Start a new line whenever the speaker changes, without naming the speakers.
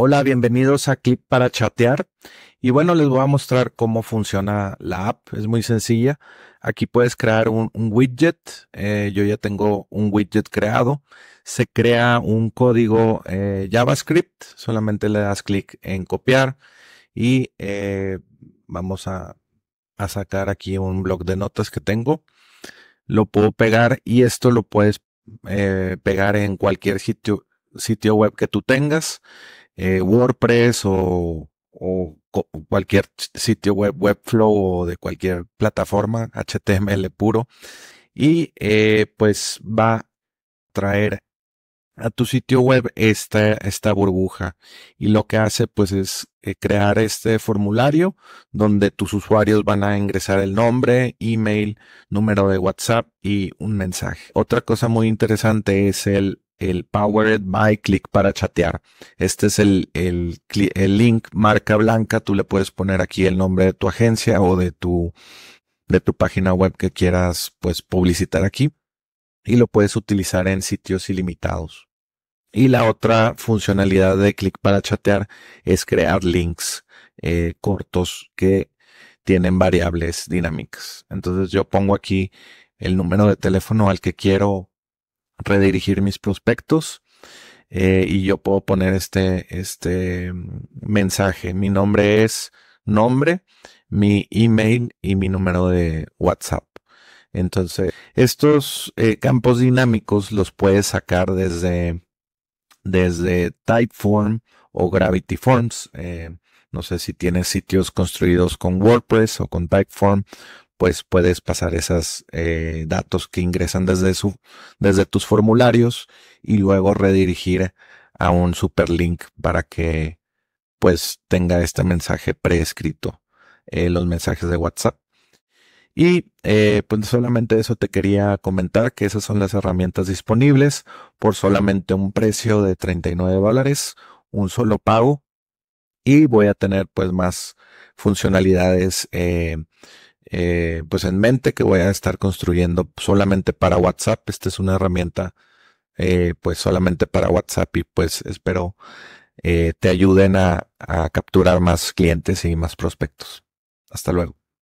Hola, bienvenidos a Clip para chatear. Y bueno, les voy a mostrar cómo funciona la app. Es muy sencilla. Aquí puedes crear un, widget. Eh, yo ya tengo un widget creado. Se crea un código eh, JavaScript. Solamente le das clic en copiar. Y eh, vamos a, sacar aquí un blog de notas que tengo. Lo puedo pegar y esto lo puedes pegar en cualquier sitio, sitio web que tú tengas eh, WordPress o, cualquier sitio web, Webflow o de cualquier plataforma, HTML puro. Y eh, pues va a traer a tu sitio web esta, esta burbuja. Y lo que hace pues es eh, crear este formulario donde tus usuarios van a ingresar el nombre, email, número de WhatsApp y un mensaje. Otra cosa muy interesante es el el Powered by Click para chatear. Este es el, el, link marca blanca. Tú le puedes poner aquí el nombre de tu agencia o de tu, de tu página web que quieras pues publicitar aquí y lo puedes utilizar en sitios ilimitados. Y la otra funcionalidad de Click para chatear es crear links eh, cortos que tienen variables dinámicas. Entonces yo pongo aquí el número de teléfono al que quiero redirigir mis prospectos eh, y yo puedo poner este, este mensaje. Mi nombre es nombre, mi email y mi número de WhatsApp. Entonces, estos eh, campos dinámicos los puedes sacar desde, desde Typeform o Gravity Forms. Eh, no sé si tienes sitios construidos con WordPress o con Typeform, pues puedes pasar esos eh, datos que ingresan desde, su, desde tus formularios y luego redirigir a un superlink para que pues tenga este mensaje preescrito, eh, los mensajes de WhatsApp. Y eh, pues solamente eso te quería comentar, que esas son las herramientas disponibles por solamente un precio de 39 dólares, un solo pago. Y voy a tener pues más funcionalidades eh, pues en mente que voy a estar construyendo solamente para WhatsApp. Esta es una herramienta eh, pues solamente para WhatsApp y pues espero eh, te ayuden a capturar más clientes y más prospectos. Hasta luego.